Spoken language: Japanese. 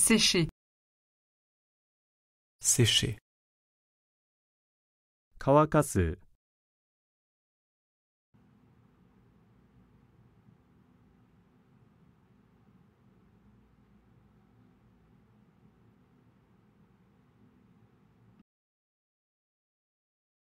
Sécher. Sécher. 乾かす